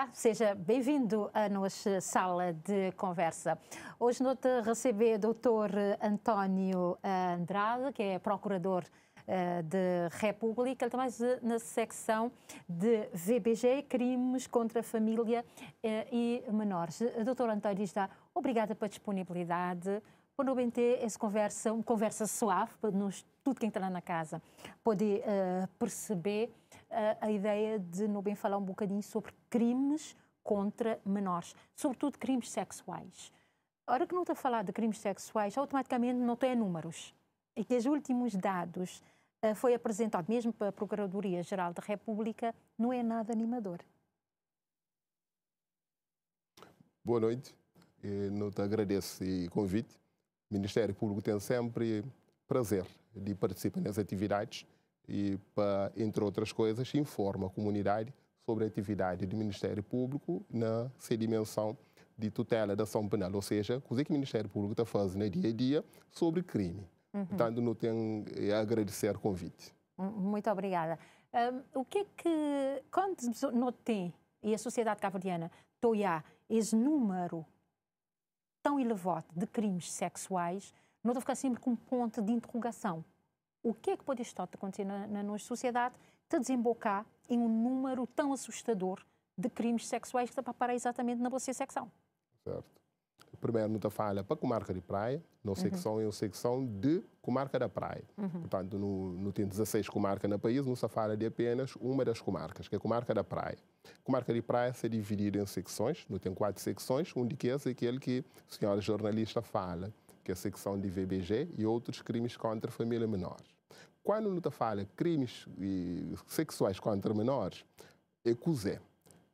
Olá, seja bem-vindo à nossa sala de conversa. Hoje nós receber o Dr. António eh, Andrade, que é procurador eh, de República, ele também eh, na secção de VBG, crimes contra a família e menores. Doutor António está obrigada pela disponibilidade, por não ter essa conversa, uma conversa suave, para nos, tudo quem está lá na casa poder uh, perceber a, a ideia de Nubem falar um bocadinho sobre crimes contra menores, sobretudo crimes sexuais. A hora que não está a falar de crimes sexuais, automaticamente não tem números. E que os últimos dados uh, foi apresentado mesmo para a Procuradoria-Geral da República, não é nada animador. Boa noite. Não te agradeço o convite. O Ministério Público tem sempre prazer de participar nas atividades e, para, entre outras coisas, informa a comunidade sobre a atividade do Ministério Público na sua dimensão de tutela da ação penal, ou seja, o que o Ministério Público está fazendo no dia a dia sobre crime. Uhum. Portanto, não tenho eh, a agradecer o convite. Muito obrigada. Um, o que é que, quando não tem, e a sociedade cabo-verdiana, toia esse número tão elevado de crimes sexuais, não ficar sempre com um ponto de interrogação o que é que pode estar a acontecer na, na nossa sociedade de desembocar em um número tão assustador de crimes sexuais que está para exatamente na vossa secção. Certo. Primeiro, não está falha para a comarca de praia, não secção é uma secção de comarca da praia. Uhum. Portanto, não, não tem 16 comarcas no país, não se fala de apenas uma das comarcas, que é a comarca da praia. A comarca de praia se divide em secções, não tem quatro secções, um de que é aquele que a senhora jornalista fala que é a secção de VBG, e outros crimes contra a família menores. Quando Luta falha crimes sexuais contra menores, é CUSE.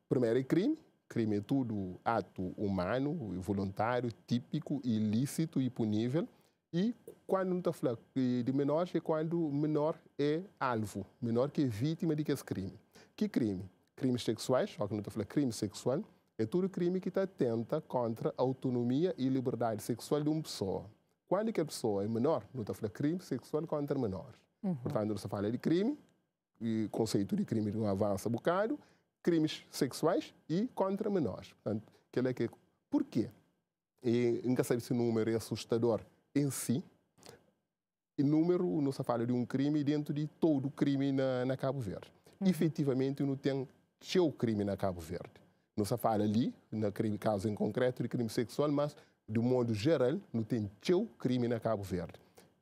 Primeiro é crime, crime é tudo ato humano, voluntário, típico, ilícito e punível. E quando não está falando de menores, é quando o menor é alvo, menor que é vítima de que esse crime. Que crime? Crimes sexuais, só que não está falando crime sexual, é todo crime que está atenta contra a autonomia e liberdade sexual de uma pessoa. Quando que a pessoa é menor, não está falando crime sexual contra menor. Uhum. Portanto, não se fala de crime, e conceito de crime não avança bocado, crimes sexuais e contra menores. Portanto, que é que... Porquê? E nunca sabe se o número é assustador em si. O número, não se fala de um crime dentro de todo o crime na, na Cabo Verde. Uhum. Efetivamente, não tem seu crime na Cabo Verde não se fala ali, no crime, caso em concreto, de crime sexual, mas, de modo geral, não tem teu crime na Cabo Verde.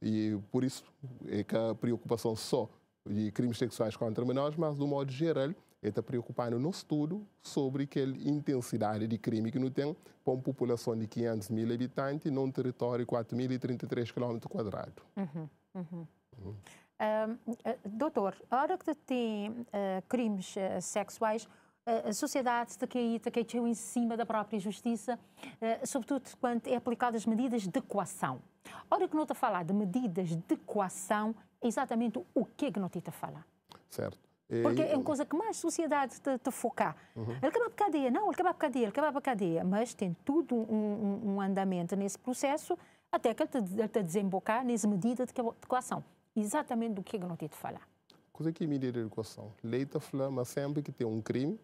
E por isso é que a preocupação só de crimes sexuais contra menores, mas, de modo geral, está é preocupando no estudo sobre aquela intensidade de crime que não tem para uma população de 500 mil habitantes num território de 4.033 km. Uhum, uhum. uhum. Uh, doutor, a hora que tem uh, crimes uh, sexuais, a sociedade Takei Takeichou em cima da própria justiça, eh, sobretudo quando é aplicadas medidas de coação. Ora, que não está a falar de medidas de coação, é exatamente o que é que não está a falar. Certo. E... Porque é uma coisa que mais a sociedade te, te focar. Uhum. Ele acaba a cadeia, não, ele acaba a cadeia, ele acaba a cadeia, mas tem tudo um, um, um andamento nesse processo até que ele te, te desembocar nessa medida de coação. Exatamente do que é que não a falar. Coisa que é medida de coação? Leita fala, mas sempre que tem um crime,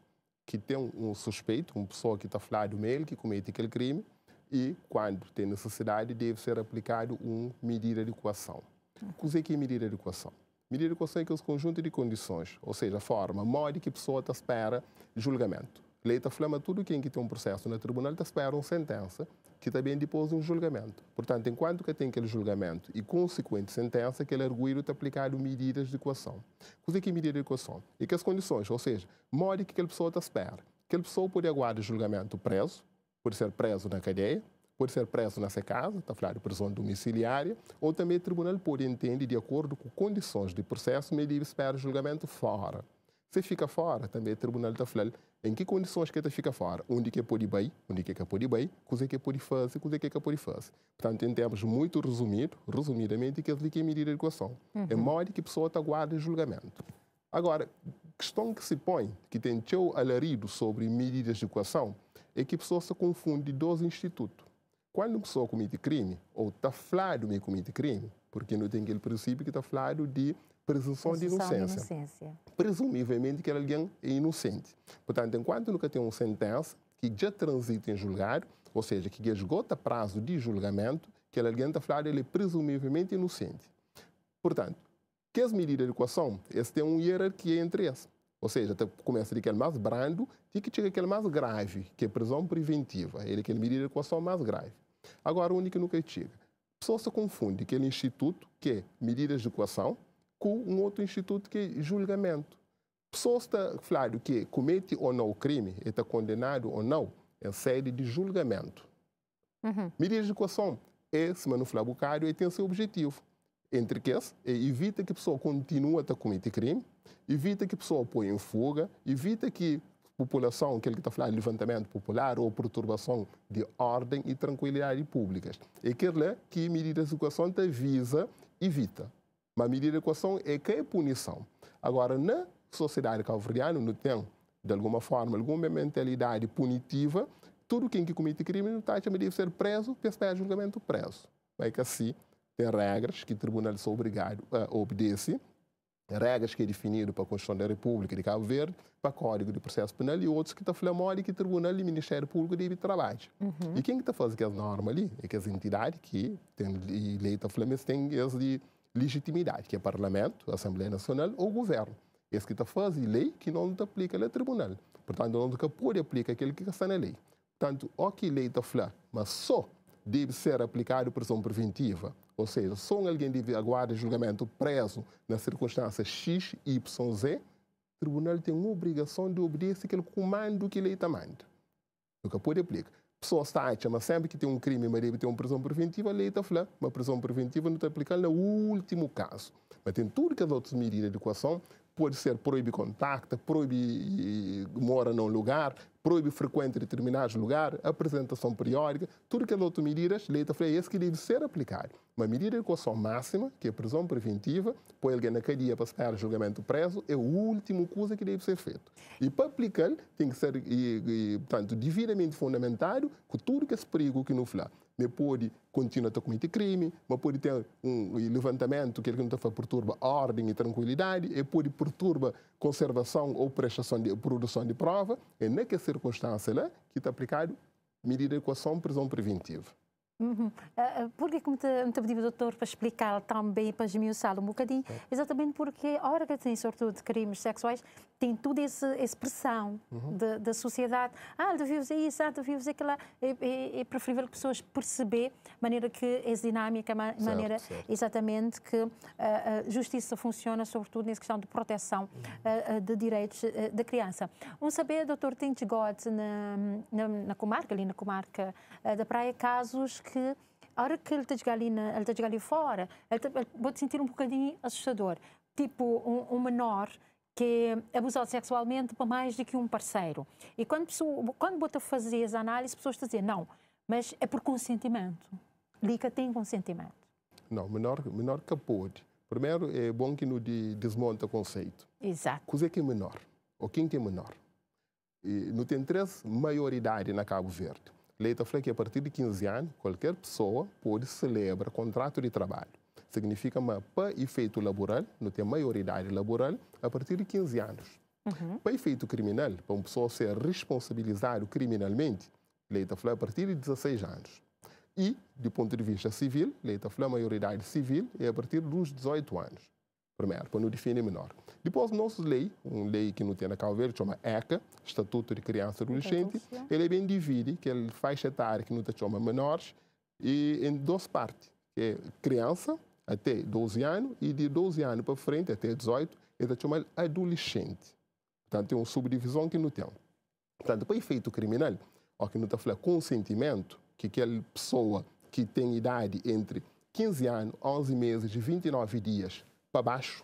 que tem um suspeito, uma pessoa que está do nele, que comete aquele crime, e quando tem necessidade, deve ser aplicado uma medida de coação. Hum. O é que é medida de coação? Medida de coação é aquele conjunto de condições, ou seja, a forma, modo que a pessoa está espera julgamento. Leita tá flama tudo quem que tem um processo no tribunal está espera uma sentença que também depois um julgamento. Portanto, enquanto que tem aquele julgamento e consequente sentença, aquele arguído está aplicado medidas de equação. O que é, é medida de equação? É que as condições, ou seja, modo que aquela pessoa está espera. Aquela pessoa pode aguardar julgamento preso, pode ser preso na cadeia, pode ser preso nessa casa, está falando de prisão domiciliária, ou também o tribunal pode entender, de acordo com condições de processo, medida espera julgamento fora. Se fica fora, também o tribunal está falando em que condições que eles fica fora? Onde que é pode bem, onde que é é pode bem, coisa que pode fazer, coisa que pode fazer. Portanto, em termos muito resumidos, resumidamente, que eles que medir a equação. Uhum. É modo que a pessoa está guarda julgamento. Agora, questão que se põe, que tem teu alarido sobre medidas de equação, é que a pessoa se confunde dois institutos. Quando uma pessoa comete crime, ou está falado de cometer crime, porque não tem aquele princípio que está falado de presunção, de, inocência. de, inocência. Presumivelmente que era alguém inocente. Portanto, enquanto nunca tem uma sentença que já transita em julgar, ou seja, que esgota prazo de julgamento, que alguém está falando ele é presumivelmente inocente. Portanto, que as medidas de equação, esse tem uma hierarquia entre elas. Ou seja, começa de aquele mais brando e que chega aquele mais grave, que é prisão preventiva. Ele é aquele medida de equação mais grave. Agora, o único nunca chega. A pessoa se confunde aquele instituto que é medidas de equação, com um outro instituto que é julgamento. Pessoa está falando que comete ou não o crime, está condenado ou não, é série de julgamento. Uhum. Medidas de coação é, se manuflabucário, e tem seu objetivo. Entre que é, evita que a pessoa continue a cometer crime, evita que a pessoa põe em fuga, evita que a população, aquele que está falando levantamento popular ou perturbação de ordem e tranquilidade públicas. É aquele que medidas de coação te visa evita. Mas medida de coação é que é punição. Agora, na sociedade calvariana, não tem, de alguma forma, alguma mentalidade punitiva. Tudo quem que comete crime no está deve ser preso, para estar é julgamento preso. É que assim, tem regras que o tribunal é obrigado a obedecer, regras que é definido para a Constituição da República de Cabo Verde, para o Código de Processo Penal e outros que está falando que o Tribunal e o Ministério Público devem trabalhar. Uhum. E quem que está fazendo as normas ali? É que as entidades que têm lei da falando, mas têm as de legitimidade, que é Parlamento, Assembleia Nacional ou Governo. Esse é que está fazendo lei que não aplica no tribunal. Portanto, não pode aplicar aquilo que está na lei. Portanto, o que a lei está falando, mas só deve ser aplicado prisão preventiva. Ou seja, só alguém deve aguardar julgamento preso na circunstância X, Y, Z, o tribunal tem uma obrigação de obedecer aquele comando que ele lei está mandando. Nunca pode aplicar pessoa está a sempre que tem um crime, marido ter uma prisão preventiva, a lei está falando, uma prisão preventiva não está aplicada no último caso. Mas tem tudo que as outras medidas de educação pode ser proíbe contacto, proíbe eh, mora num lugar, proíbe frequente determinados lugares, apresentação periódica, tudo que é outras medidas, lei foi esse que deve ser aplicado. Uma medida de coação máxima, que é a prisão preventiva, põe alguém na cadeia para esperar julgamento preso, é a última coisa que deve ser feito. E para aplicar, tem que ser, e, eh, e, eh, portanto, devidamente fundamentado com tudo que é esse perigo que não falar pode continuar a cometer crime, pode ter um levantamento que ele não está perturba a ordem e tranquilidade, e pode perturba conservação ou prestação de produção de prova. É naquela circunstância lá que está aplicado medida de equação prisão preventiva. Uhum. Mm-hmm. Uh, eh, eh, por que me te pedi, doutor, para explicar também, para eh. esmiuçar um bocadinho? É. Exatamente porque a hora que tem, sobretudo, de crimes sexuais, tem toda essa pressão uhum. da sociedade. Ah, devia fazer isso, ah, tu vives aquilo. É, é, é, preferível que pessoas percebam a maneira que é dinâmica, a maneira certo, exatamente que a, ah, a ah, justiça funciona, sobretudo nessa questão de proteção uhum. a, ah, de direitos da criança. Um saber, doutor Tintigot, na, na, na comarca, ali na comarca da Praia, casos que a hora que ele está a ali, ele ali fora, ele, te sentir um bocadinho assustador. Tipo, um, um menor que abusou sexualmente por mais do que um parceiro. E quando, pessoa, quando bota fazer as análises, pessoas dizem não, mas é por consentimento. Lica tem consentimento. Não, menor, menor que pode. Primeiro, é bom que não desmonta o conceito. Exato. o é que é menor, ou quem que é menor. E não tem três maioridade na Cabo Verde. Leita foi que a partir de 15 anos, qualquer pessoa pode celebrar contrato de trabalho significa uma para efeito laboral, não tem maioridade laboral, a partir de 15 anos. Uhum. Para efeito criminal, para uma pessoa ser responsabilizada criminalmente, lei está a partir de 16 anos. E, do ponto de vista civil, lei está a maioridade civil é a partir dos 18 anos. Primeiro, para não definir menor. Depois, nossa lei, uma lei que não tem na Cabo Verde, chama ECA, Estatuto de Criança e Adolescente, ele é bem divide, que ele faz etária que não te chama menores, e em duas partes, que é criança até 12 anos e de 12 anos para frente, até 18, ele é chamado adolescente. Portanto, tem uma subdivisão que não tem. Portanto, para efeito criminal, o que não está falando consentimento, que aquela pessoa que tem idade entre 15 anos, 11 meses e 29 dias para baixo,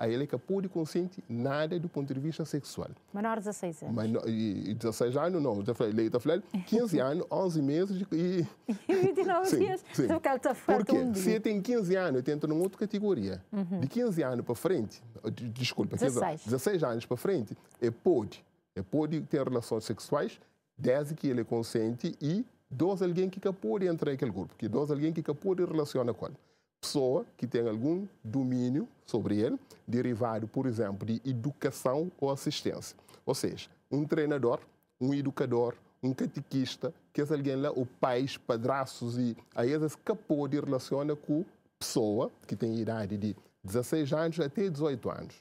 a ele é capaz de consciente nada do ponto de vista sexual. Menor de 16 anos. Menor, e, 16 anos não, já falei, está falando 15 anos, 11 meses e... e 29 sim, dias. Sim. Porque ele está Porque um se eu tenho 15 anos, eu tento numa outra categoria. Uhum. De 15 anos para frente, oh, desculpa, 16, 16 anos para frente, é pode, é pode ter relações sexuais desde que ele é consciente e 12 alguém que capaz de entrar naquele grupo, que dois alguém que capaz de relacionar com ele pessoa que tem algum domínio sobre ele, derivado, por exemplo, de educação ou assistência. Ou seja, um treinador, um educador, um catequista, que é alguém lá, o pais, padraços e aí esse capô de relaciona com pessoa que tem idade de 16 anos até 18 anos.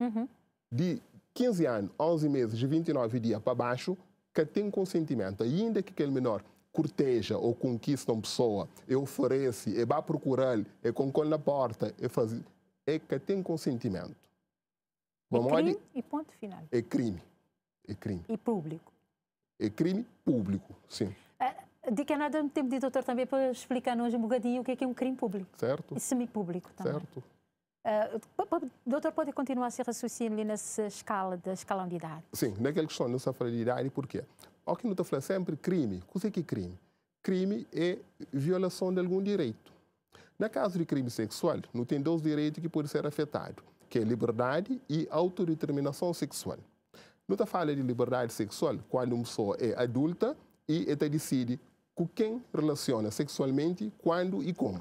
Uhum. De 15 anos, 11 meses, de 29 dias para baixo, que tem consentimento, ainda que aquele menor corteja ou conquista uma pessoa, assim, e oferece, e vai procurar, e concorre na porta, e faz, é que tem consentimento. É Vamos crime e ponto final. É crime. É crime. E público. É crime público, sim. Ah, de que é nada me tempo de doutor também para explicar-nos um bocadinho o que é, que é um crime público. Certo. E semipúblico também. Certo. Uh, doutor, pode continuar a ser raciocínio nessa escala, da escalão de idade? Sim, naquela questão, nessa escala de idade, porquê? O que não estou falando sempre crime. O é que é crime? Crime é violação de algum direito. No caso de crime sexual, não tem dois direitos que podem ser afetados, que é liberdade e autodeterminação sexual. Não está falando de liberdade sexual quando uma pessoa é adulta e é está decide com quem relaciona sexualmente, quando e como.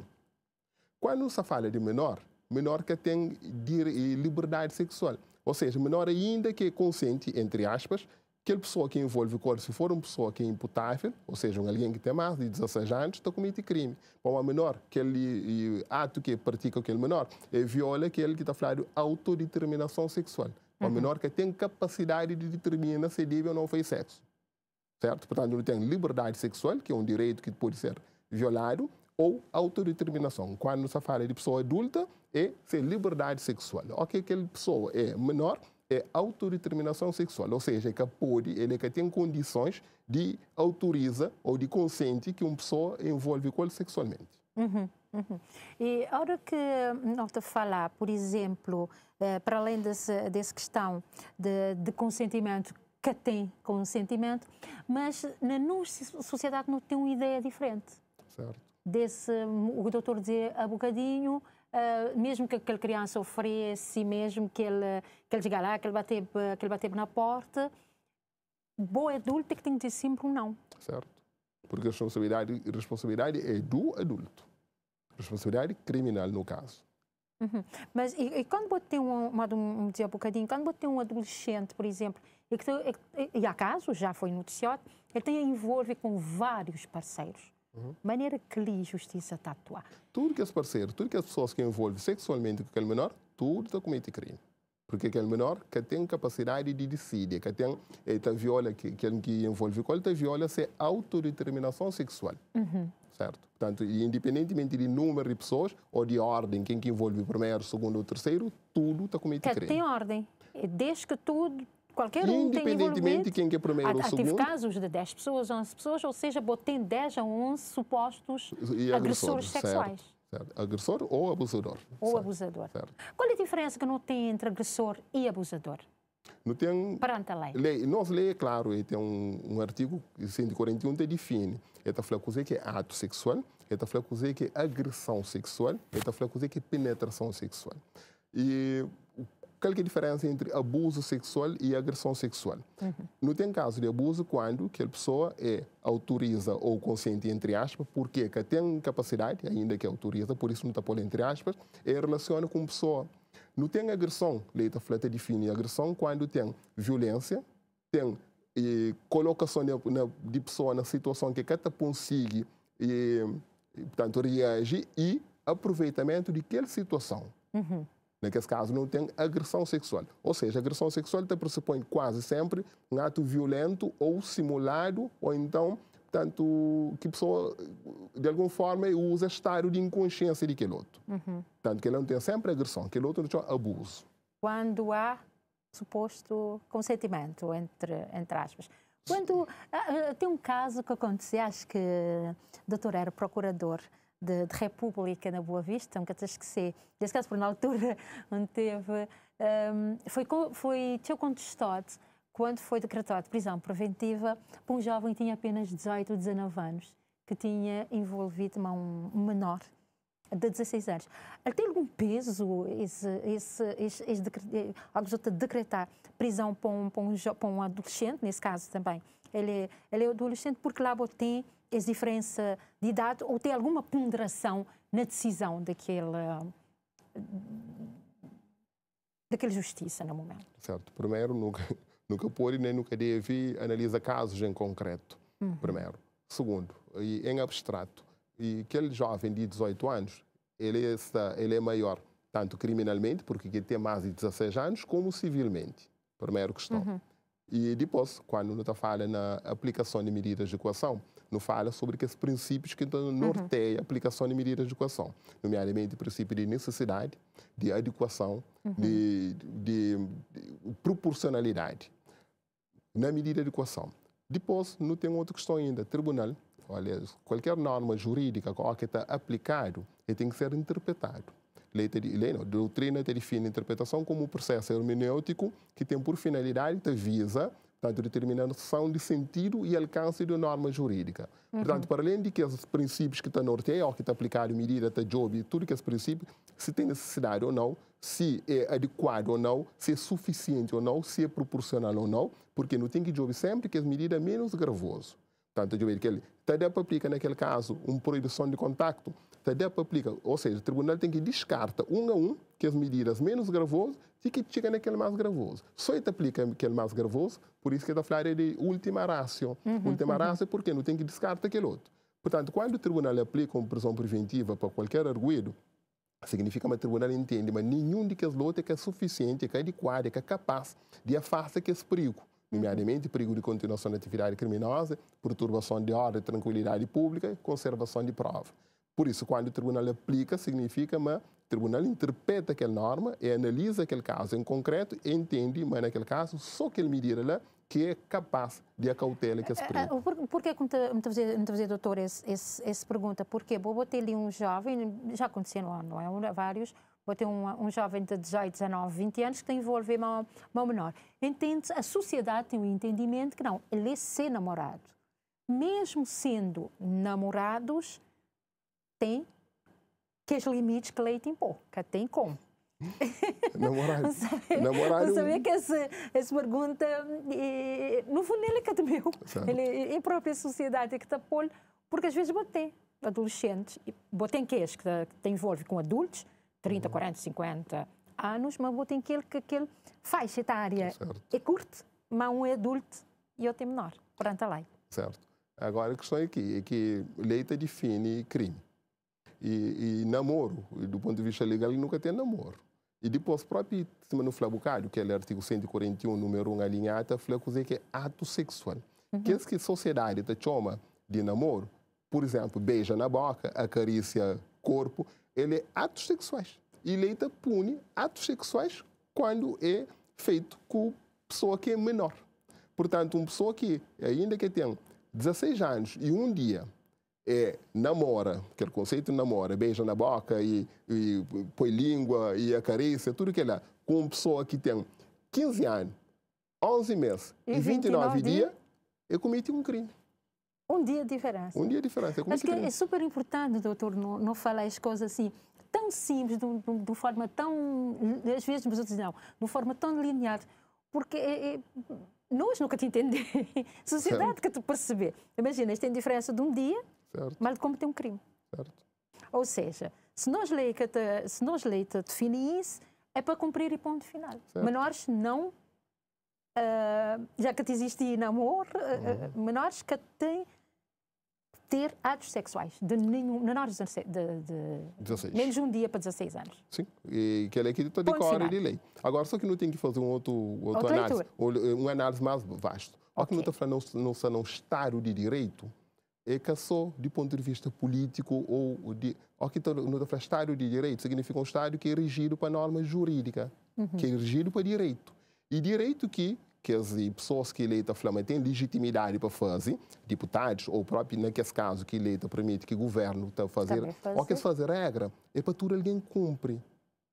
Quando se fala de menor, menor que tem liberdade sexual, ou seja, menor ainda que é consciente, entre aspas, aquela pessoa que envolve o corpo, se for uma pessoa que é imputável, ou seja, alguém que tem mais de 16 anos, está cometendo crime. Para uma menor, aquele ato que pratica aquele menor é viola aquele que está falando de autodeterminação sexual. Uma uhum. menor que tem capacidade de determinar se deve ou não fez sexo. Certo? Portanto, ele tem liberdade sexual, que é um direito que pode ser violado, ou autodeterminação. Quando se fala de pessoa adulta, é ser liberdade sexual. Ok, aquela pessoa é menor, é autodeterminação sexual, ou seja, é que pode, ele é que tem condições de autoriza ou de consente que uma pessoa envolve com ele sexualmente. Uhum, uhum. E a hora que nota falar, por exemplo, eh, para além desse, dessa questão de, de consentimento que tem consentimento, mas na nossa sociedade não tem uma ideia diferente. Certo. Desse, o doutor dizer, a bocadinho, Uh, mesmo que aquela criança ofereça, mesmo que ele, que ele diga lá, ah, que ele bateu, que ele bateu na porta, bom adulto é que tem que dizer sempre um não. Certo. Porque a responsabilidade, a responsabilidade é do adulto. A responsabilidade criminal, no caso. Uhum. Mas e, e quando você tem um, um, um, um bocadinho, quando você tem um adolescente, por exemplo, e, que, e, e há casos, já foi noticiado, ele tem envolver com vários parceiros Uhum. Maneira que lhe justiça tatuar. Tá tudo que é parceiro, tudo que as pessoas que envolvem sexualmente com aquele menor, tudo está comete crime. Porque aquele menor que tem capacidade de decidir, que tem esta eh, viola, que, que, que envolve com ele, viola se autodeterminação sexual. Uhum. Certo? Portanto, independentemente de número de pessoas ou de ordem, quem que envolve primeiro, segundo ou terceiro, tudo está comete crime. Tem ordem. Desde que tudo Qualquer um Independentemente de quem que é primeiro ou segundo. Tive casos de 10 pessoas, 11 pessoas, ou seja, botem 10 a 11 supostos agressores, sexuais. Certo, Agressor ou abusador. Ou certo, abusador. Qual é a diferença que não tem entre agressor e abusador? Não tem... Perante a lei. lei. Nós lei, é claro, e tem um, um artigo 141 que define. Está é a que é ato sexual, está é a que é agressão sexual, está é a que é penetração sexual. E qual é a diferença entre abuso sexual e agressão sexual? Uhum. Não tem caso de abuso quando que a pessoa é autoriza ou consente, entre aspas, porque que tem capacidade, ainda que autoriza, por isso não está por entre aspas, e relaciona com pessoa. Não tem agressão, leita fleta define agressão quando tem violência, tem e, colocação de, na, de pessoa na situação que cada consiga e, e, portanto, reage e aproveitamento de aquela situação. Uhum. Naquele caso, não tem agressão sexual. Ou seja, agressão sexual te pressupõe quase sempre um ato violento ou simulado, ou então, tanto que a pessoa, de alguma forma, usa estado de inconsciência de aquele outro. Uhum. Tanto que ele não tem sempre agressão, aquele outro não tem abuso. Quando há suposto consentimento, entre, entre aspas. Quando. Ah, ah, tem um caso que aconteceu, acho que o doutor era procurador de, de, República na Boa Vista, nunca te esqueci. Nesse caso, por na altura onde teve. Um, foi, foi teu contestado quando foi decretado prisão preventiva para um jovem que tinha apenas 18 ou 19 anos, que tinha envolvido um menor de 16 anos. Ele tem algum peso esse, esse, esse, esse de eh, decretar prisão para um, para, um, para um adolescente, nesse caso também? Ele, é, ele é adolescente porque lá tem essa diferença de idade ou tem alguma ponderação na decisão daquele, daquela justiça no momento? Certo. Primeiro, nunca, nunca e nem nunca deve analisar casos em concreto, uhum. primeiro. Segundo, em abstrato, e aquele jovem de 18 anos, ele é, ele é maior, tanto criminalmente, porque tem mais de 16 anos, como civilmente. Primeiro questão. Uhum. E depois, quando não está falha na aplicação de medidas de coação, não fala sobre que os princípios que então, norteiam a aplicação de medidas de adequação, nomeadamente o princípio de necessidade, de adequação, uhum. de, de, de, proporcionalidade na medida de adequação. Depois, não tem outra questão ainda, tribunal, olha, qualquer norma jurídica que está aplicado, ele tem que ser interpretado lei, lei não, doutrina define a interpretação como um processo hermenêutico que tem por finalidade, te visa portanto, determinando são de sentido e alcance de norma jurídica. Uhum. Portanto, para além de que os princípios que estão norteados, que estão aplicados, medida, está job, tudo que esses é princípios, se tem necessidade ou não, se é adequado ou não, se é suficiente ou não, se é proporcional ou não, porque não tem que job sempre que as medidas é menos gravoso. Portanto, job que ele de aplica, naquele caso, uma proibição de contacto, de aplica, ou seja, o tribunal tem que descarta um a um que as medidas menos gravosas e que chega naquele mais gravoso. Só te aplica aquele mais gravoso, por isso que eu estou falando de última ratio. Uhum, última uhum. ratio porque não tem que descartar aquele outro. Portanto, quando o tribunal aplica uma prisão preventiva para qualquer arguido, significa que o tribunal entende, mas nenhum de que as lotes é, é suficiente, é que é adequado, é que é capaz de afastar que esse perigo uhum. nomeadamente perigo de continuação da atividade criminosa, perturbação de ordem e tranquilidade pública, conservação de prova. Por isso, quando o tribunal aplica, significa que tribunal interpreta aquela norma e analisa aquele caso em concreto, e entende, mas naquele caso, só aquele medida lá que é capaz de acautela que se prende. Ah, ah, por, porquê que me fazia, doutor, essa pergunta? Porque vou botar ali um jovem, já aconteceu no ano, não é? é? Vários, vou ter um, um jovem de 18, 19, 20 anos que tem envolver mão, menor. Entende a sociedade tem o um entendimento que não, ele é ser namorado. Mesmo sendo namorados, tem que os limites que a lei te impõe, que tem como. Na moral, na moral, eu sabia que essa, essa pergunta, e, no fundo, ele é que meu, é Ele, é, e a própria sociedade é que está pôr, porque às vezes botei adolescentes, botei em que é, que te envolve com adultos, 30, uhum. 40, 50 anos, mas botei em que faz que aquele faixa etária é curta, mas um é adulto e outro é menor, perante a lei. Certo. Agora a questão é que, é que lei define crime. E, e, namoro, e do ponto de vista legal, ele nunca tem namoro. E depois, próprio cima no flabucário, que é o artigo 141, número 1, alinhada, fala que é ato sexual. Uhum. Que é que a sociedade te chama de namoro, por exemplo, beija na boca, acaricia corpo, ele é atos sexuais. E leita pune atos sexuais quando é feito com pessoa que é menor. Portanto, uma pessoa que, ainda que tenha 16 anos e um dia é, namora, que é o conceito de namora, beija na boca e, e põe língua e acarícia, tudo que lá, com uma pessoa que tem 15 anos, 11 meses e, e 29, 29 dias, eu cometi um crime. Um dia de diferença. Um dia de diferença. Acho que crime. é super importante, doutor, não, não falar as coisas assim tão simples, de, de, de forma tão. Às vezes, mas outros não, de uma forma tão linear, porque é, é, nós nunca te entendemos. Sociedade Sim. que te perceber. Imagina, isto tem diferença de um dia Certo. Mas de cometer um crime. Certo. Ou seja, se nós leita, se nós leita define isso, é para cumprir e ponto final. Certo. Menores não, uh, já que existe namoro, uh, uhum. menores que têm ter atos sexuais de nenhum, menores de, de, de 16. menos de um dia para 16 anos. Sim, e que a lei é que está de cor de lei. Agora, só que não tem que fazer um outro, outro análise, leitura. Eh, uma análise mais vasta. Okay. Ou que não está falando não, não, não estar o de direito, é que só do ponto de vista político ou de, o que está no Estado de Direito, significa um Estado que é regido para normas jurídicas, uhum. que é regido para direito. E direito que, que as pessoas que eleita flama têm legitimidade para fazer, deputados, ou próprio naquele né, caso que eleita permite que o governo está fazer, ou que se fazer regra, é para tudo alguém cumpre.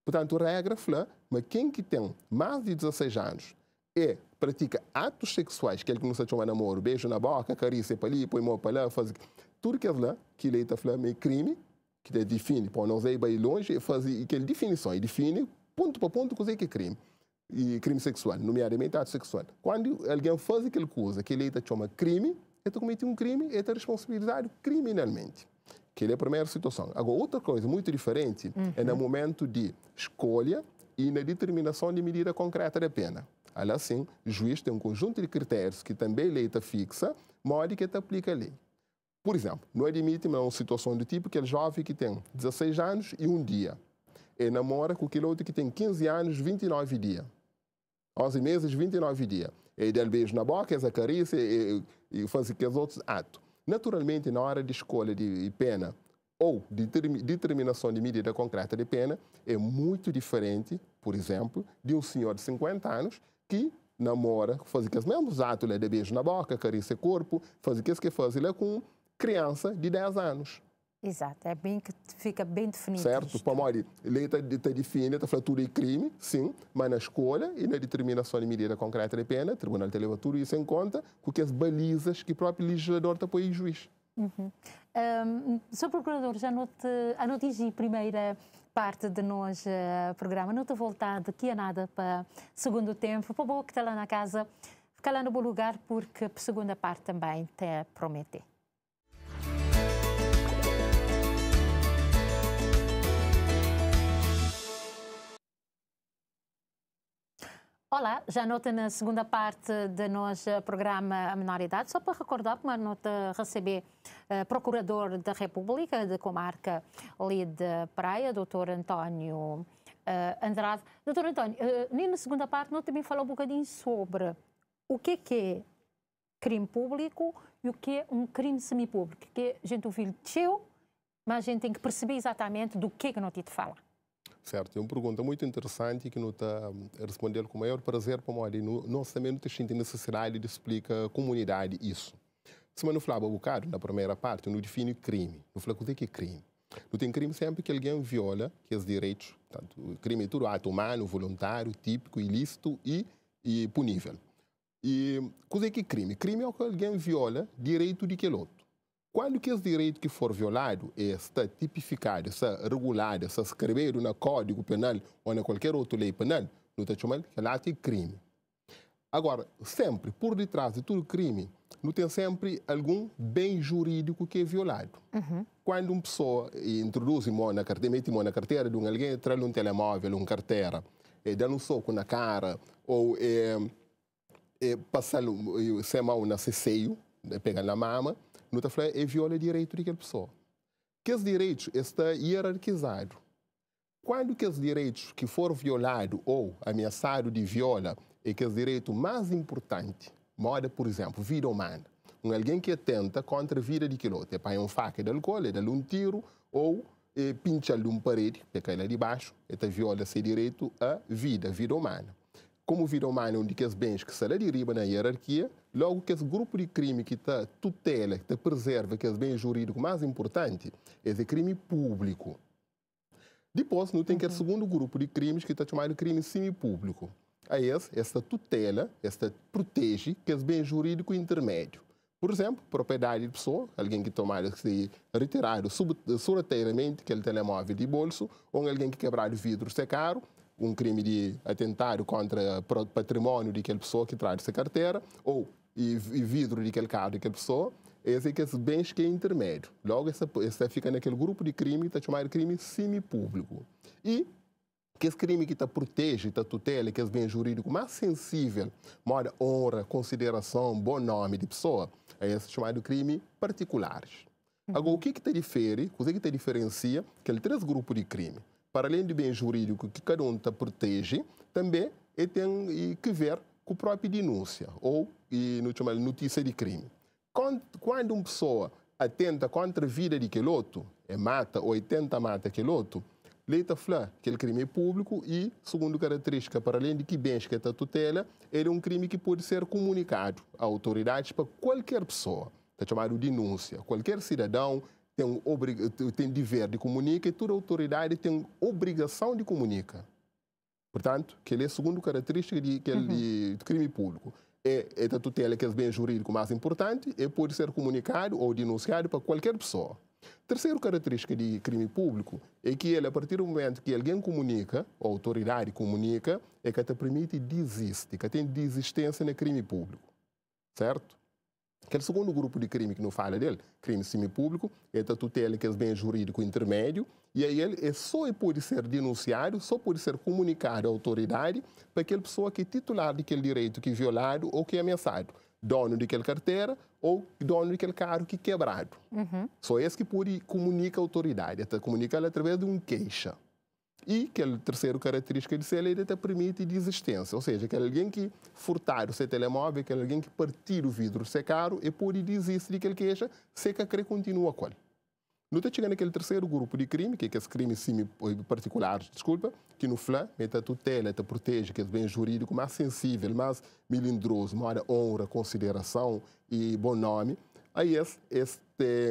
Portanto, regra flã, mas quem que tem mais de 16 anos é pratica atos sexuais, que é ele começa a chamar namoro, beijo na boca, carícia para ali, põe mão para lá, faz tudo que é lá, que ele está falando é crime, que ele define, para não sei bem longe, faz aquela ele definição, ele define ponto para ponto o é que é crime e crime sexual, nomeadamente ato sexual. Quando alguém faz aquela coisa que ele está chama crime, ele tá comete um crime, ele está responsabilizado criminalmente. Que ele é a primeira situação. Agora, outra coisa muito diferente uhum. é no uhum. momento de escolha e na determinação de medida concreta da pena. Olha assim, o juiz tem um conjunto de critérios que também a lei está fixa, modo que te aplica a lei. Por exemplo, não admite é uma situação do tipo que aquele é jovem que tem 16 anos e um dia e namora com aquele outro que tem 15 anos, 29 dias. 11 meses, 29 dias. E dá beijo na boca, essa carícia e, e, e faz aqueles outros atos. Naturalmente, na hora de escolha de, de pena ou de determinação de medida concreta de pena, é muito diferente, por exemplo, de um senhor de 50 anos que namora, faz aqueles mesmos atos ah, de beijo na boca, carícia corpo, faz o que faz ele é com criança de 10 anos. Exato, é bem que fica bem definido. Certo, para morrer, lei está tá está a fratura e crime, sim, mas na escolha e na determinação de medida concreta de pena, o tribunal te leva tudo isso em conta, com as balizas que o próprio legislador está põe em juiz. Uhum. Um, Sr. Procurador, já não te, a primeira parte de nós uh, programa, não te voltar daqui a nada para segundo tempo, para o que está lá na casa, ficar lá no bom lugar, porque a segunda parte também te promete. Olá, já nota na segunda parte do nosso programa A Menor Idade, só para recordar que uma nota recebi uh, eh, Procurador da República de Comarca Lide Praia, Dr. António uh, Andrade. Dr. António, uh, nem na segunda parte não também falou um bocadinho sobre o que é, que é crime público e o que é um crime semipúblico, que a é gente de teu, mas a gente tem que perceber exatamente do que é que não te fala. Certo, é uma pergunta muito interessante que não está respondendo responder com o maior prazer, como nós também não temos necessidade de explicar à comunidade isso. Se não falava um bocado na primeira parte, não define crime. Não fala o é que é crime. Não tem crime sempre que alguém viola que é os direitos. tanto crime é tudo ato humano, voluntário, típico, ilícito e, e punível. E o que é, é crime? Crime é que alguém viola direito de que outro. Qualquer direito que for violado, está tipificado, está regulado, está escrevido no Código Penal ou em qualquer outra lei penal, não está chamando de crime. Agora, sempre, por detrás de todo crime, não tem sempre algum bem jurídico que é violado. Uhum. Quando uma pessoa introduz mão na carteira, mete mão na carteira de um alguém, traz um telemóvel, uma carteira, é, eh, dá um soco na cara, ou é, eh, é, eh, passa sem mão na ceceio, né, pega na mama, não está é viola direito daquela pessoa. Que os direitos está hierarquizado. Quando que os direitos que for violado ou ameaçado de viola é que os direitos mais importante, moda, por exemplo, vida humana, um alguém que atenta contra a vida de outro é um faca de álcool, é um tiro ou é, pincha-lhe uma parede, porque cai é de baixo, esta viola seu direito à vida, vida humana. Como vida humana é um dos bens que se lá na hierarquia, Logo, que esse grupo de crime que está tutela, que te preserva que é bem jurídico mais importante, é o crime público. Depois, não tem que o uhum. segundo grupo de crimes que está chamado de crime semipúblico. A esse, esta tutela, esta protege que é bem jurídico intermédio. Por exemplo, propriedade de pessoa, alguém que tomar se retirar sorrateiramente aquele telemóvel de bolso, ou alguém que quebrar o vidro se é caro, um crime de atentado contra o patrimônio de aquela pessoa que traz essa carteira, ou e, e vidro aquele carro aquela pessoa, é assim esse é esse bens que é intermédio. Logo, esse, fica naquele grupo de crime que está chamado de crime semipúblico. E que esse crime que está protege, está tutela, que é o bem jurídico mais sensível, moda, honra, consideração, bom nome de pessoa, é esse chamado crime particulares. Uhum. Agora, o que que te difere, o que que te diferencia, que três grupos de crime. Para além do bem jurídico que cada um te tá protege, também ele tem que ver com a própria denúncia ou, e no chamar notícia de crime. Quando, quando uma pessoa atenta contra a vida de aquele outro, é mata ou tenta mata aquele outro, Leita Flá, aquele crime é público e, segundo característica, para além de que bens que está tutela, ele é um crime que pode ser comunicado a autoridades para qualquer pessoa. Está chamado denúncia. Qualquer cidadão tem, um, tem dever de comunicar e toda autoridade tem obrigação de comunicar. Portanto, que ele é a segunda característica de, que ele, uhum. de crime público. É, é da tutela, que é o bem jurídico mais importante, e pode ser comunicado ou denunciado para qualquer pessoa. Terceira característica de crime público é que ele, a partir do momento que alguém comunica, a autoridade comunica, é que até permite desistir, que tem desistência no crime público. Certo? Aquele segundo grupo de crime que não fala dele, crime semipúblico, é da tutela que é bem jurídico intermédio, e aí ele é só pode ser denunciado, só pode ser comunicado à autoridade para aquela pessoa que é titular daquele direito que é violado ou que é ameaçado dono daquela carteira ou dono daquele carro que é quebrado. Uhum. Só esse que pode comunica à autoridade, comunica através de um queixa. E que terceira característica é de ser ele até permite existência, ou seja, que alguém que furtar o seu telemóvel, que alguém que partir o vidro se caro, é e pode desistir de que ele queixa, se que crê continua com ele. Não está chegando aquele terceiro grupo de crime, que é esse crime sim, particular, desculpa, que no FLA, mete a tutela, te protege, que é bem jurídico mais sensível, mais melindroso, mora honra, consideração e bom nome, há esse, este,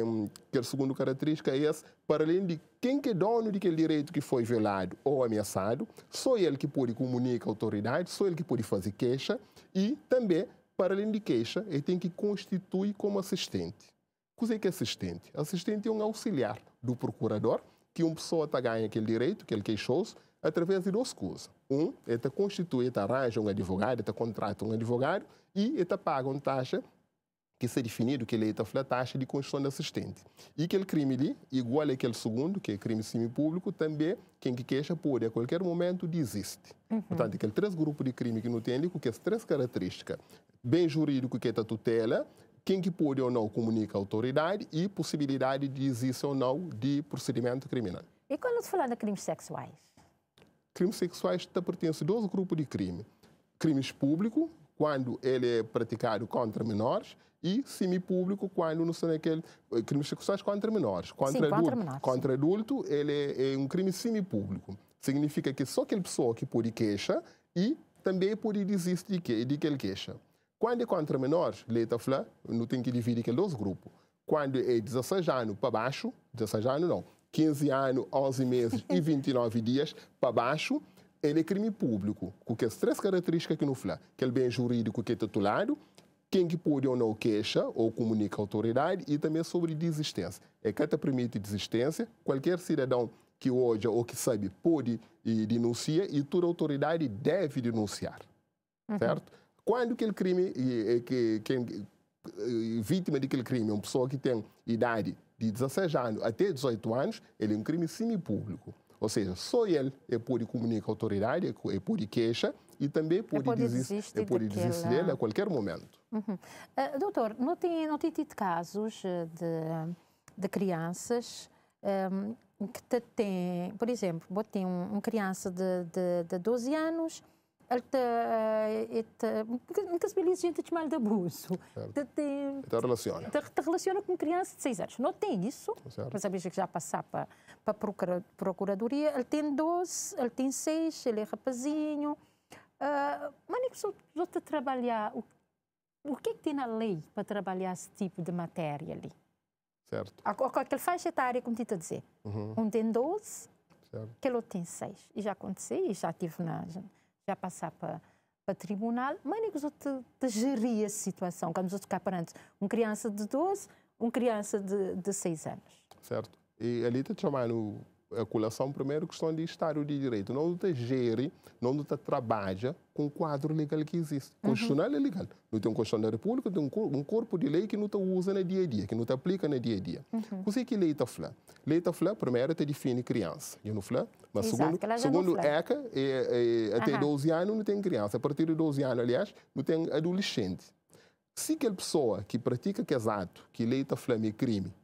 hum, que é a segunda característica, é esse, para além de quem que é dono daquele direito que foi violado ou ameaçado, só ele que pode comunicar à autoridade, só ele que pode fazer queixa e também, para além de queixa, ele tem que constituir como assistente. O que é que assistente? Assistente é um auxiliar do procurador que uma pessoa está ganha aquele direito, que ele queixou-se, através de duas coisas. Um, ele tá constitui, ele tá arranja um advogado, ele tá contrata um advogado e ele paga uma taxa que se definido que ele é então foi a taxa de construção de assistente. E aquele crime ali, igual aquele segundo, que é crime semipúblico, também quem que queixa pode a qualquer momento desiste. Uhum. Portanto, aquele três grupos de crime que não tem ali, com as três características, bem jurídico que é a tutela, quem que pode ou não comunica a autoridade e possibilidade de existir ou não de procedimento criminal. E quando se fala de crimes sexuais? Crimes sexuais tá pertencem a dois grupos de crime. Crimes públicos, quando ele é praticado contra menores, e semipúblico quando não são aqueles crimes sexuais contra menores. Contra, sim, adulto, contra, menores, contra adulto, ele é, é, um crime semipúblico. Significa que só aquela pessoa que pode queixa e também é pode desistir de que, de que ele queixa. Quando é contra menores, leita fla não tem que dividir aqueles é dois grupos. Quando é 16 anos para baixo, 16 anos não, 15 anos, 11 meses e 29 dias para baixo, ele é crime público, com as três características que não fala, que ele é bem jurídico que é titulado, quem que pode ou não queixa ou comunica à autoridade e também sobre desistência. É que até permite desistência, qualquer cidadão que hoje ou que sabe pode e denuncia e toda autoridade deve denunciar, uhum. certo? Quando aquele crime, que, que, vítima crime, é uma pessoa que tem idade de 16 anos até 18 anos, ele é um crime semipúblico. Ou seja, só ele é pode comunicar à autoridade, é, é pode queixa, e também pode, é pode desistir, é pode daquela... desistir dele a qualquer momento. Uhum. Uh, doutor, não tem, não tem tido casos eh, de, de crianças um, ehm, que têm, por exemplo, tem um, um criança de, de, de 12 anos muitas vezes a gente te mal de abuso. Te, te, então te relaciona. Te, te relaciona com criança de 6 anos. Não tem isso, tá certo. mas a vez que já passar para, para a procuradoria, ele tem 12, ele tem 6, ele é rapazinho. Uh, mas nem precisa trabalhar. O, o que, é que tem na lei para trabalhar esse tipo de matéria ali? Certo. Ah, Aquela faixa etária, como te dizer, uhum. um tem 12, certo. aquele tem 6. E já aconteceu, e já tive na, já, já passar para para tribunal, mas nem precisa de, gerir a situação. Quando ficar perante um criança de 12, uma criança de, de 6 anos. Certo. E ali te chamar no a eh, colação, primeiro, questão de Estado de Direito. Não te gere, não te trabalha com o quadro legal que existe. Uhum. Constitucional é legal. Não tem um Constitucional da República, tem um, corpo de lei que não te usa no dia a dia, que não te aplica no dia a dia. Uhum. é que lei está falando? Lei está falando, primeiro, te define criança. Eu não falo, mas Exato, segundo, segundo ECA, é, é, é até uhum. 12 anos não tem criança. A partir de 12 anos, aliás, não tem adolescente. Se aquela pessoa que pratica que ato, que lei está é crime,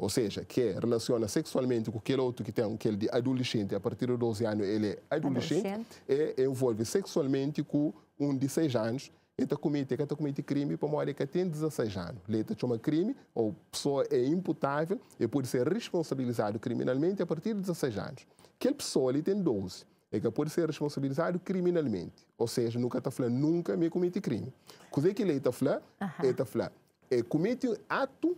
ou seja, que relaciona sexualmente com aquele outro que tem, que ele de adolescente, a partir de 12 anos ele é adolescente, adolescente. e envolve sexualmente com um de 6 anos, ele então comete, ele então comete crime para uma que tem 16 anos. Ele chama crime, ou pessoa é imputável e pode ser responsabilizado criminalmente a partir de 16 anos. Aquela pessoa ele tem 12 é que pode ser responsabilizado criminalmente. Ou seja, nunca está falando, nunca me cometi crime. Quando é que ele está falando? Ele está falando, é comete ato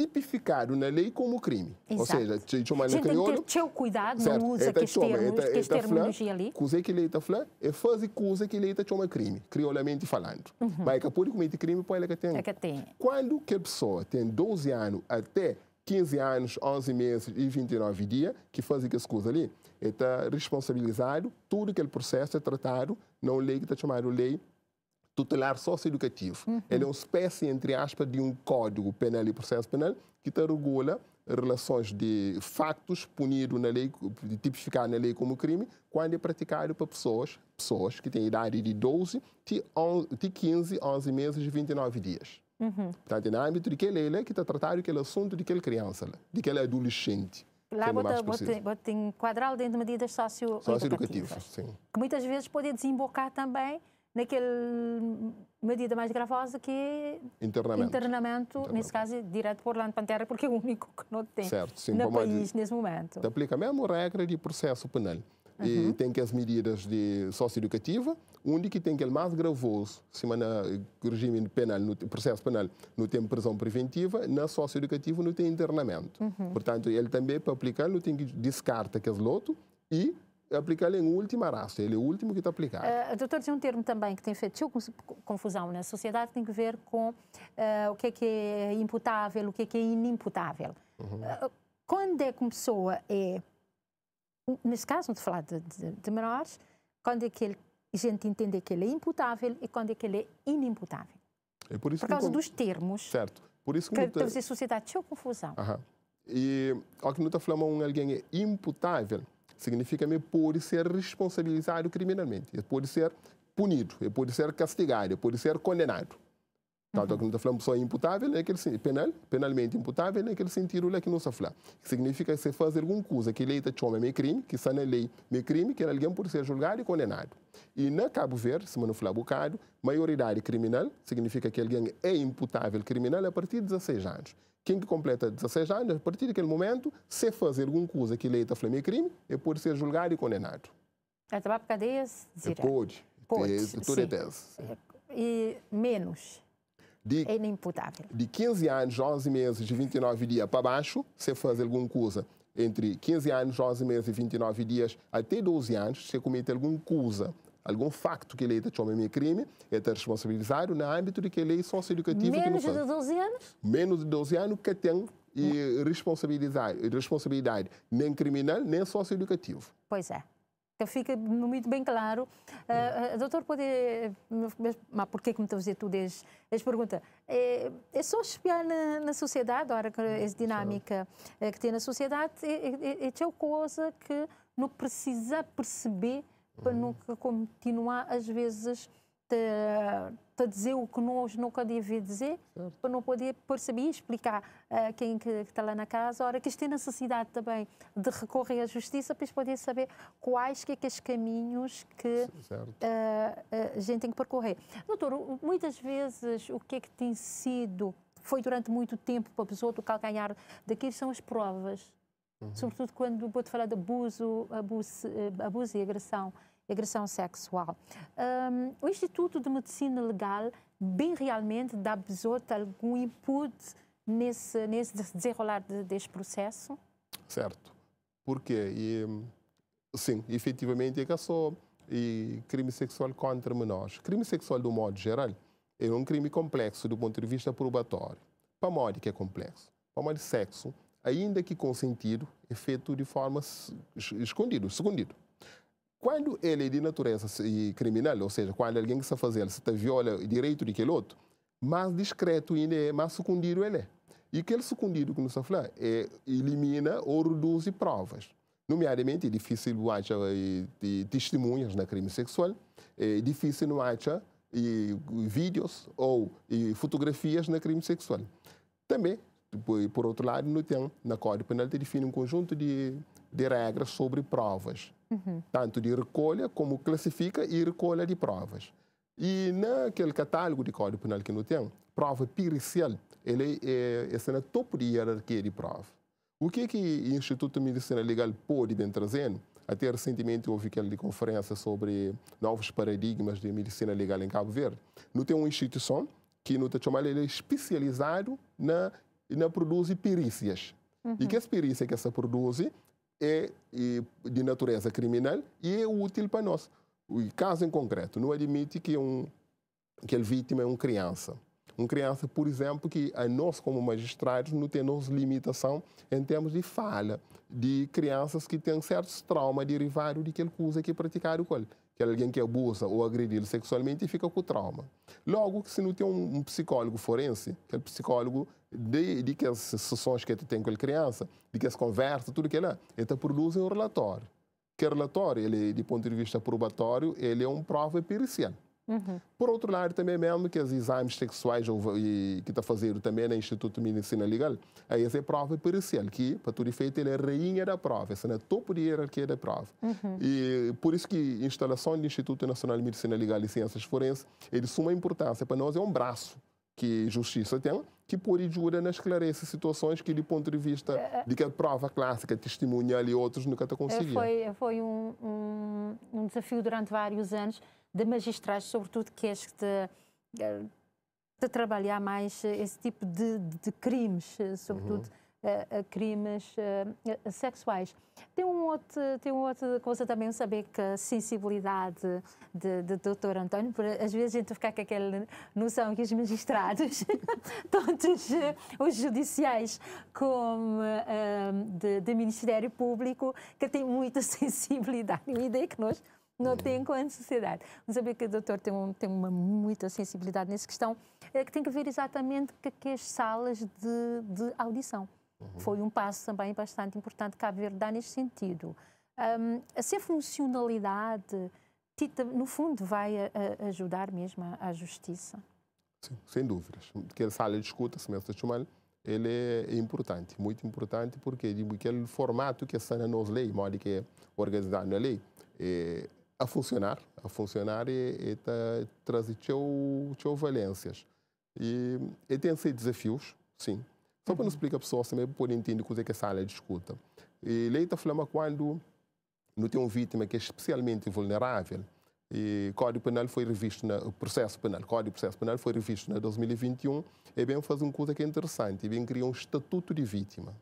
tipificado na lei como crime. Exato. Ou seja, tinha uma lei crioulo... tem que ter cuidado, certo. não usa tá tá- tá que termos, que esta terminologia ali. Coisa que leita flã é fazer coisa que leita chama crime, criolamente falando. Uhum. Mas capaz de cometer crime, ela é que tem. É que tem. Quando que a pessoa tem 12 anos até 15 anos, 11 meses e 29 dias, que faz que coisa ali, está responsabilizado, tudo aquele processo é tratado na lei que está chamada lei tutelar socioeducativo. Uhum. Ele é uma espécie, entre aspas, de um código penal e processo penal que te regula relações de factos punidos na lei, tipificados na lei como crime, quando é praticado para pessoas, pessoas que têm idade de 12, de, 11, de 15, 11 meses e 29 dias. Uhum. Portanto, é no âmbito de que lei é que está tratando aquele assunto de aquela criança, de aquele adolescente. Lá é bota enquadrá-lo dentro de medidas socioeducativas. Socioeducativas, sim. Que muitas vezes podem desembocar também naquela medida mais gravosa que é internamento, internamento, internamento. nesse caso, é direto por Orlando Pantera, porque é o único que não tem certo, sim, no país nesse momento. Aplica a mesma regra de processo penal. Uhum. E tem que as medidas de socioeducativa, onde que tem que é mais gravoso, semana eh, regime penal, no processo penal, não tem prisão preventiva, na socioeducativa não tem internamento. Uhum. Portanto, ele também, para aplicar, não tem que descarta que é loto e aplicar em última raça, ele é o último que está aplicado. Ah, uh, doutor, tem um termo também que tem feito confusão na sociedade, tem que ver com uh, o que é que é imputável, o que é que é inimputável. Uhum. Uh, quando é que uma pessoa é, nesse caso, vamos falar de, de, de menores, quando é que ele, a gente entende que ele é imputável e quando é que ele é inimputável? É por, por causa que... dos termos. Certo. Por isso que, que a sociedade tinha confusão. Aham. E ao que nós falamos, alguém é imputável, significa me pode ser responsabilizado criminalmente, é pode ser punido, é pode ser castigado, é pode ser condenado. Tanto uhum. tá é é que não está falando pessoa imputável, naquele, penal, penalmente imputável, é ele sentido o que não está falando. Significa que se faz alguma coisa que leita da homem é crime, que está na lei é crime, que alguém pode ser julgado e condenado. E na Cabo Verde, se não falar bocado, maioridade criminal significa que alguém é imputável criminal a partir de 16 anos. Quem que completa 16 anos, a partir daquele momento, se fazer alguma coisa que lei da é crime, é pode ser julgado e condenado. É trabalho para cadeias? Pode. Pode. É tudo é E menos? de, é inimputável. De 15 anos, 11 meses e 29 dias para baixo, se faz alguma coisa. Entre 15 anos, 11 meses e 29 dias até 12 anos, se comete alguma coisa algum facto que ele está chamando de crime, é está responsabilizado no âmbito de que a lei é socioeducativa... Menos de 12 anos? Menos de 12 anos que tem e responsabilidade, responsabilidade nem criminal, nem socioeducativo. Pois é que então, fica muito bem claro. Uh, uh, doutor, pode. Mas porquê que me estão a fazer tudo esta pergunta? É, é, só espiar na, na sociedade, ora, que essa dinâmica é, que tem na sociedade, é, é, é, é coisa que não precisa perceber para hum. nunca continuar, às vezes, te, dizer o que nós nunca devia dizer, certo. para não poder perceber e explicar a eh, quem que, está lá na casa. Ora, que tem necessidade também de recorrer à justiça para poder saber quais que é que os caminhos que uh, a gente tem que percorrer. Doutor, muitas vezes o que é que tem sido, foi durante muito tempo para a pessoa do calcanhar daqui são as provas. Uhum. Sobretudo quando pode falar de abuso, abuso, abuso e agressão agressão sexual. Um, o Instituto de Medicina Legal bem realmente dá Besoto algum input nesse, nesse desenrolar de, deste processo? Certo. Porquê? E, sim, efetivamente, é que só e crime sexual contra menores. Crime sexual, do modo geral, é um crime complexo do ponto de vista probatório. Para morte que é complexo. Para morte sexo, ainda que consentido, é feito de forma escondido, escondido. Quando ele é de natureza criminal, ou seja, quando alguém que está fazendo, se viola o direito de aquele outro, mais discreto ele é, mais secundido ele é. E aquele secundido que nos está falando é, elimina ou reduz provas. Nomeadamente, é difícil não achar eh, testemunhas na crime sexual, é difícil não achar e, vídeos ou e fotografias na crime sexual. Também, por outro lado, no tem, na Código Penal define um conjunto de, de regras sobre provas uhum. tanto de recolha como classifica e recolha de provas. E naquele catálogo de Código Penal que não tem, prova pericial, ele é, é no topo de hierarquia de prova. O que que o Instituto de Medicina Legal pode bem trazendo? Até recentemente houve aquela conferência sobre novos paradigmas de medicina legal em Cabo Verde. Não tem uma instituição que no Tachamala ele é especializado na, na produzir perícias. Uhum. E que as perícias que essa produz é, de natureza criminal e é útil para nós. O caso em concreto não admite que, um, que a vítima é uma criança. Uma criança, por exemplo, que a nós, como magistrados, não temos limitação em termos de falha de crianças que têm certos traumas derivados de que ele usa que praticar o alcool que é alguém que abusa ou ele sexualmente e fica com trauma. Logo, se não tem um, psicólogo forense, que é o psicólogo de, de que as sessões que ele tem com a criança, de que as conversas, tudo que ele é, ele tá produz um relatório. Que relatório, ele, de ponto de vista probatório, ele é um prova pericial. Uhum. Por outro lado, também mesmo que os exames sexuais que está fazendo também no Instituto de Medicina Legal, aí essa é prova pericial, que para tudo efeito ele é rainha da prova, essa é topo de hierarquia da prova. Uhum. E por isso que a instalação do Instituto Nacional de Medicina Legal e Ciências Forenses é de suma importância, para nós é um braço que a justiça tem, que por ajuda na esclarecer situações que, do ponto de vista é, é. de que a prova clássica, testemunha ali outros, nunca está conseguindo. É, foi, foi um, um, um desafio durante vários anos de magistrais, sobretudo, que és de, eh, de trabalhar mais eh, esse tipo de, de crimes, eh, sobretudo. Uhum. Uh, crimes uh, sexuais. Tem um, outro, tem um outro coisa também, saber que a sensibilidade de, de Dr. António, por, às vezes a gente fica com aquela noção que os magistrados, tanto os, judiciais como uh, de, de Ministério Público, que têm muita sensibilidade. Uma ideia que nós não uhum. tem a sociedade. Mas saber que o doutor tem, um, tem uma muita sensibilidade nessa questão, é que tem que ver exatamente que, que as salas de, de audição. Uhum. Foi um passo também bastante importante que a Verde dá neste sentido. Um, ser funcionalidade, no fundo, vai a, a ajudar mesmo à justiça. Sim, sem dúvidas. Que a sala de escuta, semelhança de Schumann, ele é importante, muito importante, porque aquele formato que a Sana nos lei, modo que é organizado na lei, é, a funcionar, a funcionar e, e tá, trazer teu, teu valências. E, e tem sido desafios, sim. Só para nos uhum. explicar a pessoa também para entender o que é a sala discuta. E leita flama quando não tem uma vítima que é especialmente vulnerável. E Código Penal foi revisto, na, o processo penal, Código Processo Penal foi revisto em 2021, e é bem faz uma coisa que é interessante, e bem cria um estatuto de vítima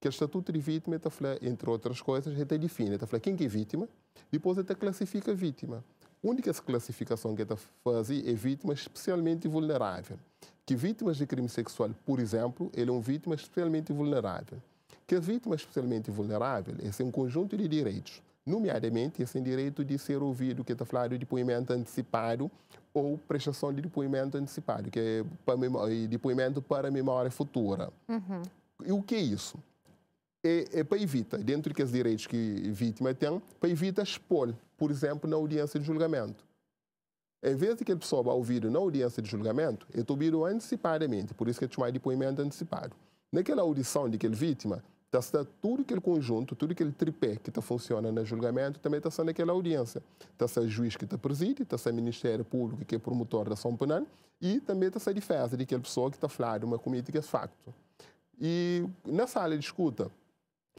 que o é estatuto de vítima, está falar, entre outras coisas, está define, está falar quem que é vítima, depois até classifica a vítima. A única classificação que está fazer é vítima especialmente vulnerável. Que vítimas de crime sexual, por exemplo, ele é uma vítima especialmente vulnerável. Que a vítima especialmente vulnerável é um conjunto de direitos, nomeadamente esse é direito de ser ouvido, que está falando de depoimento antecipado ou prestação de depoimento antecipado, que é depoimento para memória futura. Uhum. E o que é isso? é, é, para evitar, dentro dos direitos que a vítima tem, para evitar expor, por exemplo, na audiência de julgamento. Em vez de que a pessoa vá ouvir na audiência de julgamento, é ouvido antecipadamente, por isso que é chamado de depoimento antecipado. Naquela audição de aquela é vítima, está se tudo aquele conjunto, tudo aquele tripé que está funcionando no julgamento, também está sendo naquela audiência. Está se juiz que está preside, está se Ministério Público que é promotor da ação penal e também está se defesa de aquela pessoa que está falando uma comitiva de é facto. E na sala de escuta,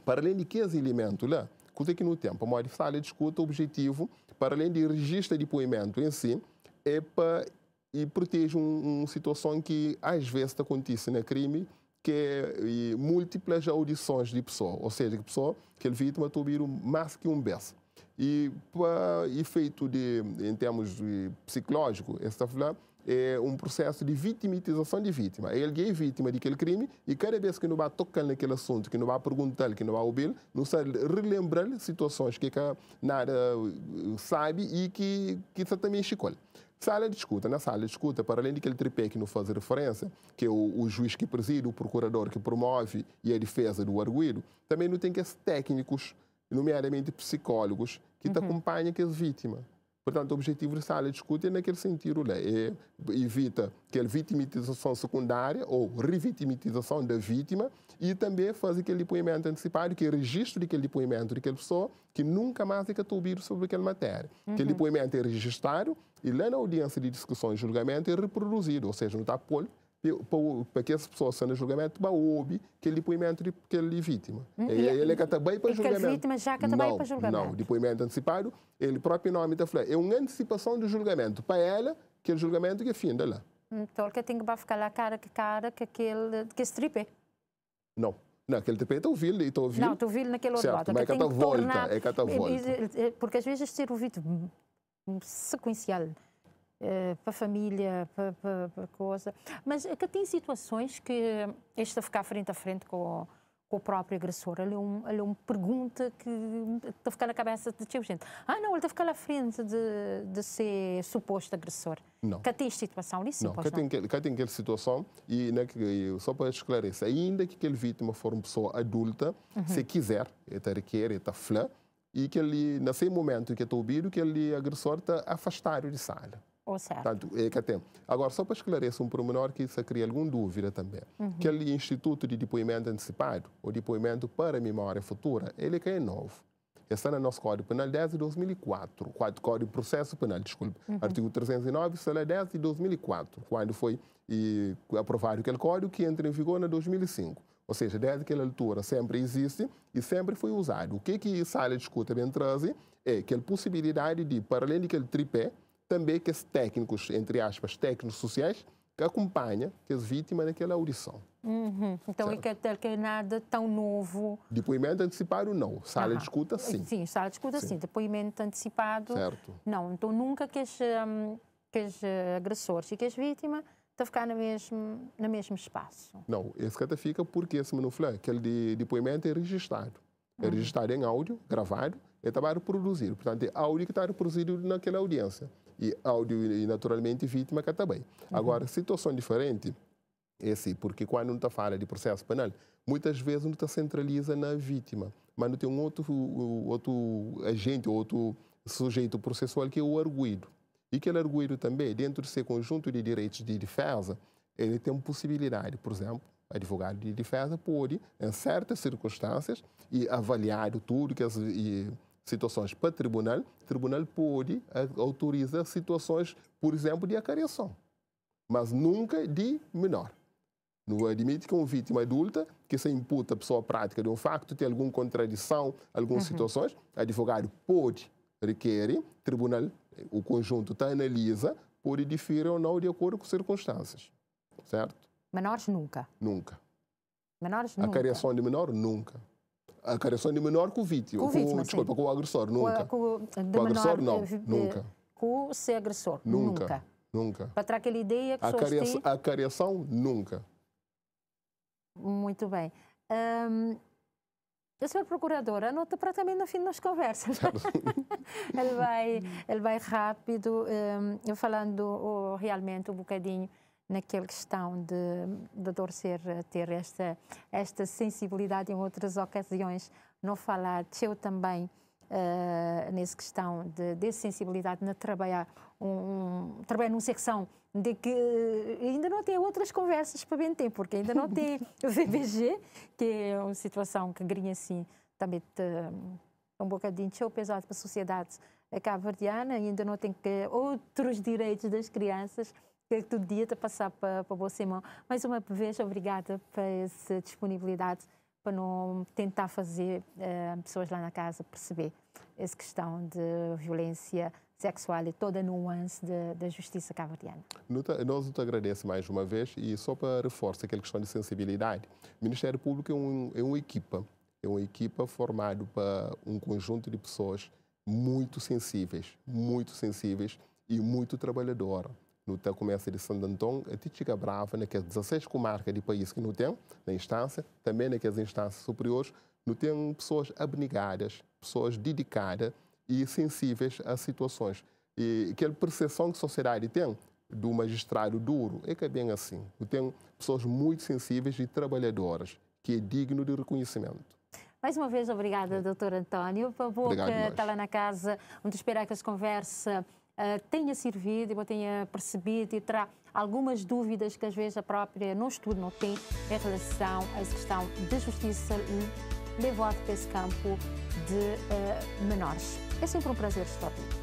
para além de que elementos, elemento lá, coisa que no tempo, a sala discuta o objetivo, para além de registro de depoimento em si, é para e protege uma um situação que às vezes acontece no né? crime, que é múltiplas audições de pessoa, ou seja, que pessoa, que ele vítima, ouviu mais que um vez. E para efeito de, em termos de psicológico, essa lá, tá é um processo de vitimização de vítima. Alguém é vítima daquele crime e cada vez que não vai tocar naquele assunto, que não vai perguntar, que não vai ouvir, não sabe relembrar situações que, que nada uh, sabe e que, que você também escolhe. Sala de escuta. Na sala de escuta, para além daquele tripé que não faz referência, que é o, o, juiz que preside, o procurador que promove e a defesa do arguido, também não tem que técnicos, nomeadamente psicólogos, que uhum. te acompanham aquela vítimas Portanto, o objetivo de sala é naquele é sentido, né? é, evita aquela vitimização secundária ou revitimização da vítima e também faz aquele depoimento antecipado, que é registro daquele depoimento daquela pessoa que nunca mais é ouvido sobre aquela matéria. Uhum. Aquele depoimento é registrado e lá na audiência de discussão e julgamento é reproduzido, ou seja, não está polho, para que essa pessoa seja no julgamento, para ouvir aquele depoimento de aquele vítima. Uhum. E, e, é ele é que também para julgamento. vítima já que bem para julgamento. Não, depoimento antecipado, ele próprio nome está falando. É uma antecipação do julgamento. Para ela, aquele é julgamento que é fim dela. Então, que tem que ficar lá cara que cara que aquele que tripé. Não. aquele tripé está ouvindo e está ouvindo. Não, estou tá ouvindo naquele outro lado. Mas é catavolta, é volta Porque às vezes ter ouvido hum, hum, sequencial eh, para a família, para, para, para coisa. Mas é que tem situações que este a ficar frente a frente com o, com o próprio agressor, ele é, um, ele é uma pergunta que está a ficar na cabeça de tipo gente. Ah, não, ele está a ficar à frente de, de ser suposto agressor. Não. Que tem situação, isso não. Que tem, que tem aquela situação, e, né, que, só para esclarecer, ainda que aquele vítima for uma pessoa adulta, uhum. se quiser, é está requer, é está flã, e que ele, nesse momento que está ouvindo, que ele agressor está afastado de sala. Oh, certo. Portanto, é que é tem. Agora, só para esclarecer um pormenor que isso cria alguma dúvida também. Uhum. Aquele Instituto de Depoimento Antecipado, ou Depoimento para Memória Futura, ele é que é novo. Está no nosso Código Penal 10 de 2004, Código de Processo Penal, desculpe, uhum. artigo 309, sala 10 de 2004, quando foi e, aprovado aquele código que entra em vigor na 2005. Ou seja, desde aquela altura sempre existe e sempre foi usado. O que que Sala discute bem traz é que a possibilidade de, para além daquele tripé, também que esses técnicos, entre aspas, técnicos sociais, que acompanha que as é vítimas naquela audição. Uhum. Então, certo? é que, é que é nada tão novo. Depoimento antecipado, não. Sala uhum. de escuta, sim. Sim, sala de escuta, sim. sim. Depoimento antecipado, certo. não. Então, nunca que as, um, que as eh, agressores e que as vítimas estão a ficar no mesmo, no mesmo espaço. Não, esse cata fica porque esse manuflé, aquele de depoimento é registrado. É uhum. registrado em áudio, gravado, estava a reproduzir. Portanto, é áudio que está reproduzido naquela audiência. E áudio, e naturalmente, vítima que também. Uhum. Agora, situação diferente é assim, porque quando não está fala de processo penal, muitas vezes não está centraliza na vítima, mas não tem um outro, outro agente, outro sujeito processual que é o arguído. E aquele arguído também, dentro desse conjunto de direitos de defesa, ele tem possibilidade, por exemplo, advogado de defesa pode, em certas circunstâncias, e avaliar tudo que as, e, situações para o tribunal, o tribunal pode eh, autorizar situações, por exemplo, de acariação, mas nunca de menor. Não admite que uma vítima adulta que se imputa a pessoa prática de um facto tem alguma contradição, algumas uhum. situações, advogado pode requerer, tribunal, eh, o conjunto está analisa, pode diferir ou não de acordo com circunstâncias, certo? Menores nunca? Nunca. Menores nunca? A cariação de menor, nunca. A agressão é de menor com o vítima. Com, o vítima, com, desculpa, com o agressor, nunca. Com, com o agressor, não, de, nunca. Com o ser agressor, nunca. Nunca. nunca. Para ter aquela ideia que a careação, têm... a careção, nunca. Muito bem. Hum, a procuradora anota para também no fim das conversas. Tá ele, vai, ele vai rápido, hum, falando oh, realmente um bocadinho naquela questão de, de torcer eh, ter esta, esta sensibilidade em outras ocasiões, não falar, eu também, uh, nessa questão de, de sensibilidade, na trabalhar, um, um, trabalhar numa secção de que ainda não tem outras conversas para bem ter, porque ainda não tem o VBG, que é uma situação que grinha assim, também te, um bocadinho show pesado para a sociedade cabo-verdiana, ainda não tem que outros direitos das crianças, que todo dia está a passar para, para o vosso mão Mais uma vez, obrigada por essa disponibilidade para não tentar fazer uh, pessoas lá na casa perceber essa questão de violência sexual e toda a nuance da justiça cabo-verdiana. Nós te agradecemos mais uma vez e só para reforçar aquela questão de sensibilidade. O Ministério Público é, um, é uma equipa, é uma equipa formada para um conjunto de pessoas muito sensíveis, muito sensíveis e muito trabalhadora no tem comércio de Santo Antônio, a Titica é Brava, naquelas né, 16 comarcas de país que não tem, na instância, também naquelas né, instâncias superiores, não tem pessoas abnegadas, pessoas dedicadas e sensíveis a situações. E aquela percepção que a sociedade tem do magistrado duro é que é bem assim. Não tem pessoas muito sensíveis e trabalhadoras, que é digno de reconhecimento. Mais uma vez, obrigada, doutor António. Por favor, que está lá na casa, onde esperar que se conversa eh, tenha servido, eu tenha percebido e terá algumas dúvidas que às vezes a própria não estudo não tem em relação à questão da justiça e para esse campo de eh, menores. É sempre um prazer estar aqui.